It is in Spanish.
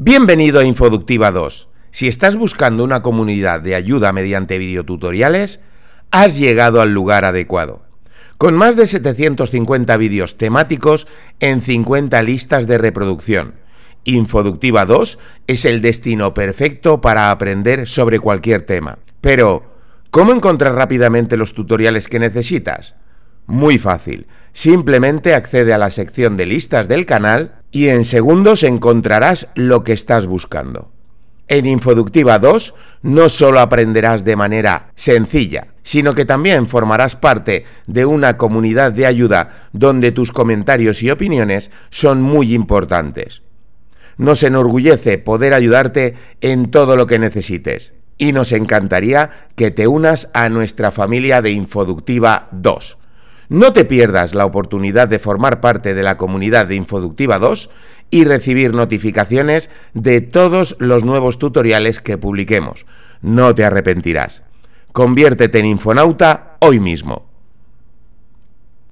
Bienvenido a Infoductiva 2. Si estás buscando una comunidad de ayuda mediante videotutoriales, has llegado al lugar adecuado. Con más de 750 vídeos temáticos en 50 listas de reproducción, Infoductiva 2 es el destino perfecto para aprender sobre cualquier tema. Pero, ¿cómo encontrar rápidamente los tutoriales que necesitas? Muy fácil. Simplemente accede a la sección de listas del canal y en segundos encontrarás lo que estás buscando. En Infoductiva 2 no solo aprenderás de manera sencilla, sino que también formarás parte de una comunidad de ayuda donde tus comentarios y opiniones son muy importantes. Nos enorgullece poder ayudarte en todo lo que necesites y nos encantaría que te unas a nuestra familia de Infoductiva 2. No te pierdas la oportunidad de formar parte de la comunidad de Infoductiva 2 y recibir notificaciones de todos los nuevos tutoriales que publiquemos. No te arrepentirás. Conviértete en infonauta hoy mismo.